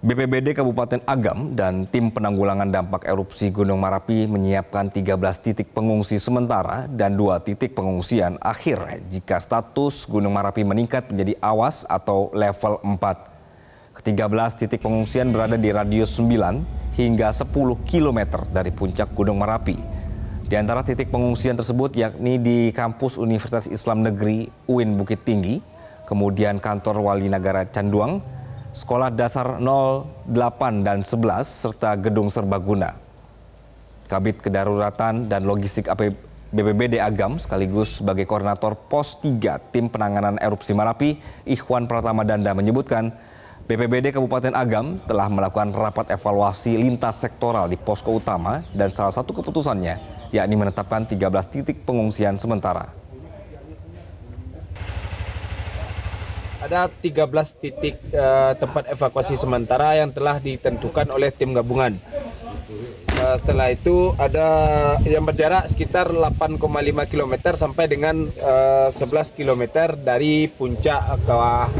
BPBD Kabupaten Agam dan tim penanggulangan dampak erupsi Gunung Marapi menyiapkan 13 titik pengungsi sementara dan dua titik pengungsian akhir jika status Gunung Marapi meningkat menjadi awas atau level 4. Ketiga belas titik pengungsian berada di radius 9 hingga 10 km dari puncak Gunung Marapi. Di antara titik pengungsian tersebut yakni di kampus Universitas Islam Negeri UIN Bukit Tinggi, kemudian kantor Wali Negara Canduang, Sekolah Dasar 08 dan 11, serta Gedung Serbaguna. Kabit Kedaruratan dan Logistik BPBD Agam sekaligus sebagai koordinator pos 3 tim penanganan erupsi Marapi, Ikhwan Pratama Danda menyebutkan BPBD Kabupaten Agam telah melakukan rapat evaluasi lintas sektoral di posko utama dan salah satu keputusannya yakni menetapkan 13 titik pengungsian sementara. ada 13 titik uh, tempat evakuasi sementara yang telah ditentukan oleh tim gabungan. Uh, setelah itu ada yang berjarak sekitar 8,5 km sampai dengan uh, 11 km dari puncak kawah